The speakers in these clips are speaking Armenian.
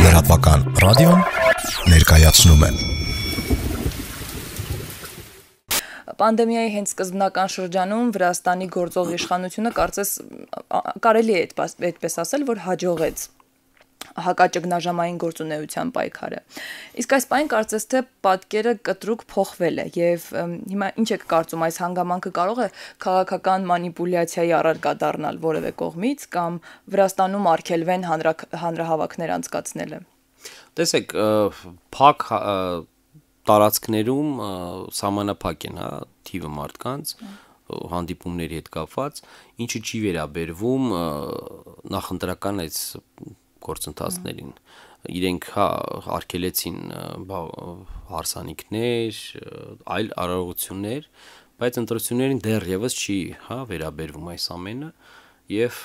Լրատվական ռադիոն ներկայացնում են։ Պանդեմիայի հենց սկզբնական շրջանում Վրաստանի գործող իշխանությունը կարծես կարելի է այդպես ասել, որ հաջողեց հակաճգնաժամային գործունեության պայքարը։ Իսկ այս պայն կարծես թե պատկերը կտրուկ փոխվել է եւ հիմա ինչ եք կարծում այս հանգամանքը կարող է քաղաքական մանիպուլյացիայի առարկա դառնալ որևէ կողմից կամ Վրաստանում արգելվեն հանրահավաքներ անցկացնելը։ Տեսեք, փակ տարածքներում սահմանափակ են, հա, թիվը մարդկանց հա։ հանդիպումների հետ կապված, ինչը չի վերաբերվում նախընտրական այս գործընթացներին։ Իրենք հա արկելեցին հարսանիքներ, այլ արարողություններ, բայց ընտրություններին դեռևս չի, հա, վերաբերվում այս ամենը եւ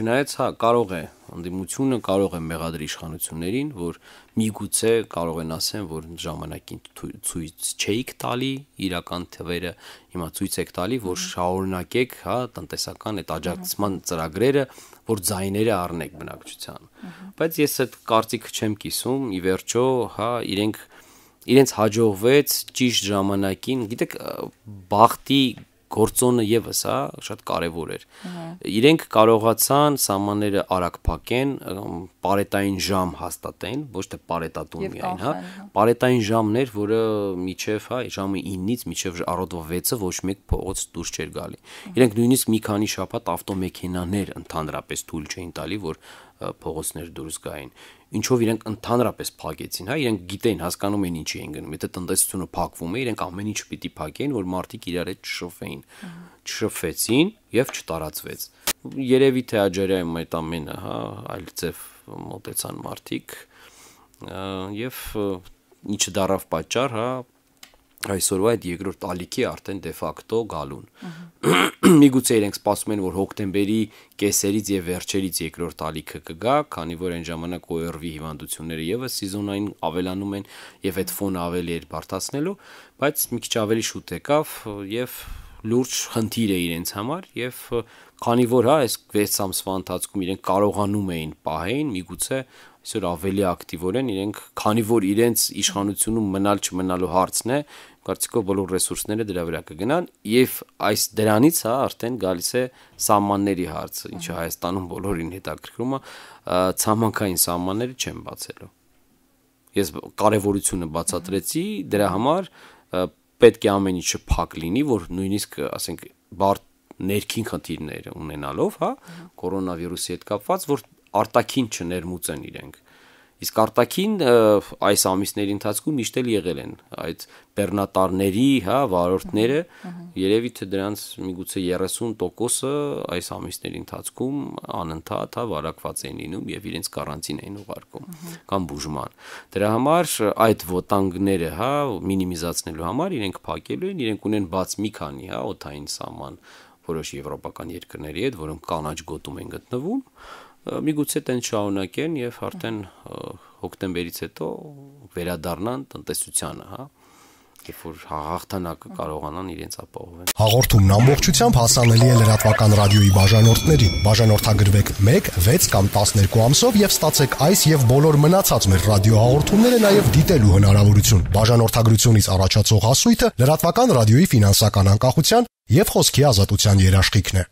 չնայած հա կարող է Անդիմությունը կարող է մեղադրի իշխանություններին, որ միգուցե կարող են ասեն, որ ժամանակին ցույց չէիք տալի իրական թվերը, հիմա ցույց եք տալի, որ շարունակեք, հա, տնտեսական այդ աջակցման ծրագրերը, որ ձայները առնեք բնակչության։ Բայց ես այդ կարծիքը չեմ կիսում, ի վերջո, հա, իրենք իրենց հաջողվեց ճիշտ ժամանակին, գիտեք, բախտի գործոնը եւս, հա, շատ կարեւոր էր։ Իրենք կարողացան սահմանները արագ փակեն, պարետային ժամ հաստատեն, ոչ թե պարետատուն միայն, հա։, հա։ Պարետային ժամն էր, որը միջև, հա, ժամը 9-ից միջև առօրվա 6-ը ոչ մեկ փողոց դուրս չէր գալի։ Իրենք նույնիսկ մի քանի շաբաթ ավտոմեքենաներ ընդհանրապես թույլ չէին տալի, որ փողոցներ դուրս գային ինչով իրենք ընդհանրապես փակեցին, հա, իրենք գիտեն, հասկանում են ինչի են գնում։ Եթե տնտեսությունը փակվում է, իրենք ամեն ինչ պիտի փակեն, որ մարդիկ իրար հետ չշփվեին։ Չշփվեցին եւ չտարածվեց։ Երևի թե Աջարիայում այդ ամենը, հա, այլ ձև մտեցան մարդիկ եւ ինչը դարավ պատճառ, հա, այսօրվա այդ երկրորդ ալիքի արդեն դե ֆակտո գալուն։ Միգուցե իրենք սպասում են, որ հոկտեմբերի կեսերից եւ վերջերից երկրորդ ալիքը կգա, քանի որ այն ժամանակ ORV-ի հիվանդությունները եւս սեզոնային ավելանում են եւ այդ ֆոնը ավելի էր բարդացնելու, բայց մի քիչ ավելի շուտ եկավ եւ լուրջ խնդիր է իրենց համար եւ քանի որ հա այս 6 ամսվա ընթացքում իրենք կարողանում էին պահեին, միգուցե այսօր ավելի ակտիվորեն իրենք, քանի որ իրենց իշխանությունում մնալ չմնալու հարցն է, կարծիքով բոլոր ռեսուրսները դրա վրա կգնան եւ այս դրանից հա արդեն գալիս է սահմանների հարցը, ինչը Հայաստանում բոլորին հետաքրքրում է, ցամաքային սահմանները չեն բացելու։ Ես կարևորությունը բացատրեցի, դրա համար պետք է ամեն ինչը փակ լինի, որ նույնիսկ ասենք բարդ ներքին խնդիրներ ունենալով, հա, կորոնավիրուսի հետ կապված, որ արտաքին չներմուծեն իրենք։ Իսկ արտաքին այս ամիսների ընթացքում միշտ էլ եղել են այդ բեռնատարների, հա, վարորդները, երևի թե դրանց միգուցե 30%-ը այս ամիսների ընթացքում անընդհատ հա վարակված էին լինում եւ իրենց կարանտին էին ուղարկում կամ բուժման։ Դրա համար այդ վտանգները, հա, մինիմիզացնելու համար իրենք փակելու են, իրենք ունեն բաց մի քանի, հա, օթային սահման որոշ եվրոպական երկրների հետ, որոնք կանաչ գոտում են գտնվում, միգուցե տեն շاؤنակեն եւ արդեն հոկտեմբերից հետո վերադառնան տնտեսությանը, հա երբ որ հաղթանակը կարողանան իրենց ապահովել։ Հաղորդումն ամբողջությամբ հասանելի է լրատվական ռադիոյի բաժանորդներին։ Բաժանորդագրվեք 1, 6 կամ 12 ամսով եւ ստացեք այս եւ բոլոր մնացած մեր ռադիոհաղորդումները նաեւ դիտելու հնարավորություն։ Բաժանորդագրությունից առաջացող հասույթը լրատվական ռադիոյի ֆինանսական անկախության եւ խոսքի ազատության երաշխիքն է։